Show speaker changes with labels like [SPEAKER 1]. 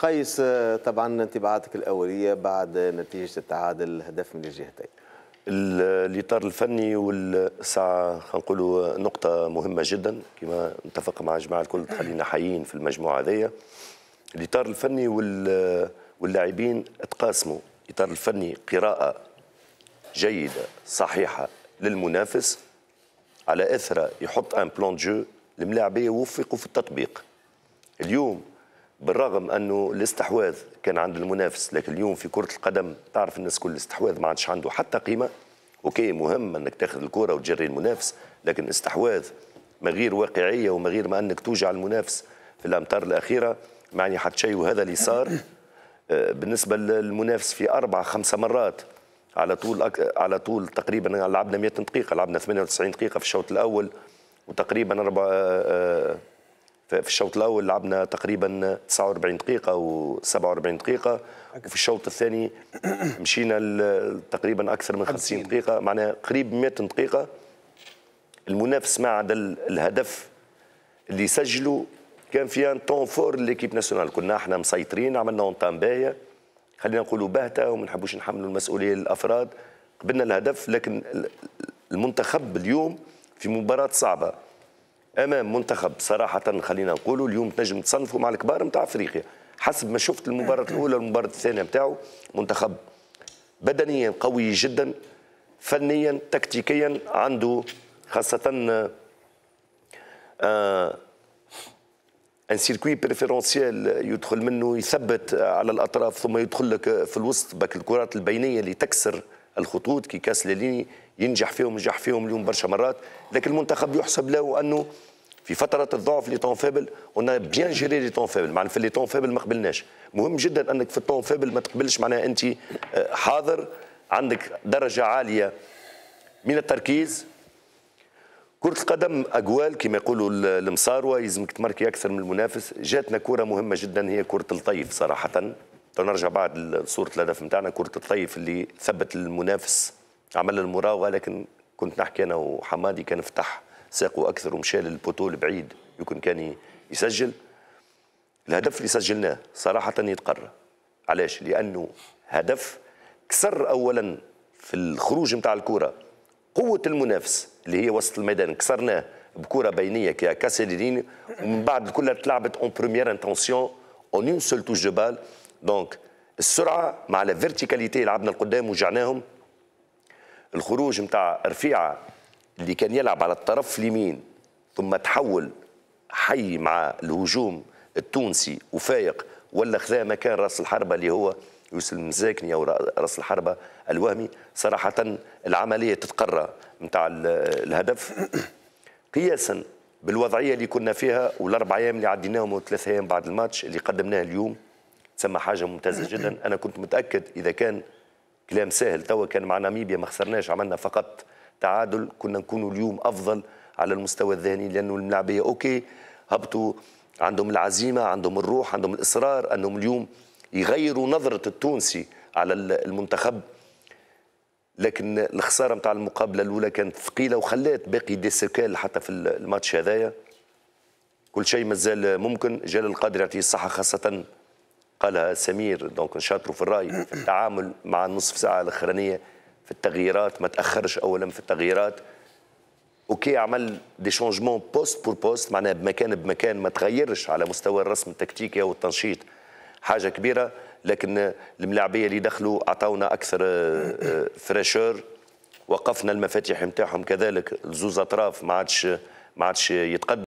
[SPEAKER 1] قيس آه، طبعا انطباعاتك الاوليه بعد نتيجه التعادل الهدف من الجهتين الاطار الفني والساعه خلينا نقولوا نقطه مهمه جدا كما نتفق مع الجماعه الكل تخلينا حيين في المجموعه هذيا الاطار الفني واللاعبين تقاسموا الاطار الفني قراءه جيده صحيحه للمنافس على اثر يحط ان بلان جو الملاعبيه وفقوا في التطبيق اليوم بالرغم انه الاستحواذ كان عند المنافس لكن اليوم في كره القدم تعرف الناس كل الاستحواذ ما عادش عنده حتى قيمه اوكي مهم انك تاخذ الكره وتجري المنافس لكن استحواذ ما غير واقعيه وما غير ما انك توجع المنافس في الامتار الاخيره معني حتى شيء وهذا اللي صار آه، بالنسبه للمنافس في اربع خمسه مرات على طول على طول تقريبا لعبنا 100 دقيقه لعبنا 98 دقيقه في الشوط الاول وتقريبا ربع آه، آه، في الشوط الاول لعبنا تقريبا 49 دقيقه و 47 دقيقه وفي الشوط الثاني مشينا تقريبا اكثر من 50 دقيقه معناها قريب 100 دقيقه المنافس ما عدا الهدف اللي سجلوا كان فيها طون فور ليكيب ناسيونال كنا احنا مسيطرين عملنا تام باهيه خلينا نقولوا باهته وما نحبوش نحملوا المسؤوليه للافراد قبلنا الهدف لكن المنتخب اليوم في مباراه صعبه امام منتخب صراحه خلينا نقولوا اليوم تنجم تصنفه مع الكبار نتاع افريقيا حسب ما شفت المباراه آه. الاولى والمباراه الثانيه نتاعو منتخب بدنيا قوي جدا فنيا تكتيكيا عنده خاصه آه ان سيركوي بريفيرونسيال يدخل منه يثبت على الاطراف ثم يدخل لك في الوسط بك الكرات البينيه اللي تكسر الخطوط كي كاس ليني ينجح فيهم نجح فيهم اليوم برشا مرات لكن المنتخب يحسب له انه في فترة الضعف لي طون فابل اون بيان جيري لي طون فابل معناها في لي طون فابل ما قبلناش مهم جدا انك في الطون فابل ما تقبلش معناها انت آه، حاضر عندك درجة عالية من التركيز كرة القدم أقوال كما يقولوا المصاروة يلزمك تماركي أكثر من المنافس جاتنا كرة مهمة جدا هي كرة الطيف صراحة نرجع بعد صورة الهدف نتاعنا كرة الطيف اللي ثبت المنافس عمل المراوغه لكن كنت نحكي انا وحمادي كان فتح ساقه اكثر ومشى للبوتو البعيد يكون كان يسجل الهدف اللي سجلناه صراحه يتقرى علاش لانه هدف كسر اولا في الخروج نتاع الكره قوه المنافس اللي هي وسط الميدان كسرناه بكره بينيه كي ومن بعد كلها تلعبت اون بروميير انتونسيون اون اون سول توش دو بال دونك السرعه مع لا فيرتيكاليتي لعبنا لقدام وجعناهم الخروج نتاع رفيعه اللي كان يلعب على الطرف اليمين ثم تحول حي مع الهجوم التونسي وفايق ولا خذا مكان راس الحربه اللي هو يوسف المزاكني او راس الحربه الوهمي صراحه العمليه تتقرى نتاع الهدف قياسا بالوضعيه اللي كنا فيها والاربع ايام اللي عديناهم وثلاث ايام بعد الماتش اللي قدمناه اليوم تسمى حاجه ممتازه جدا انا كنت متاكد اذا كان كلام سهل توا كان مع ناميبيا ما خسرناش عملنا فقط تعادل كنا نكونوا اليوم افضل على المستوى الذهني لانه الملاعبيه اوكي هبطوا عندهم العزيمه عندهم الروح عندهم الاصرار انهم اليوم يغيروا نظره التونسي على المنتخب لكن الخساره نتاع المقابله الاولى كانت ثقيله وخلات باقي دي سكال حتى في الماتش هذايا كل شيء مازال ممكن جلال القادر يعطيه الصحه خاصه قالها سمير دونك نشاطروا في الراي في التعامل مع النصف ساعه الاخرانيه في التغييرات ما تاخرش اولا في التغييرات اوكي عمل دي شونجمون بوست بور بوست معناها بمكان بمكان ما تغيرش على مستوى الرسم التكتيكي او التنشيط حاجه كبيره لكن الملاعبيه اللي دخلوا اعطونا اكثر فريشور آه، وقفنا المفاتيح نتاعهم كذلك زوز اطراف ما عادش ما عادش يتقدم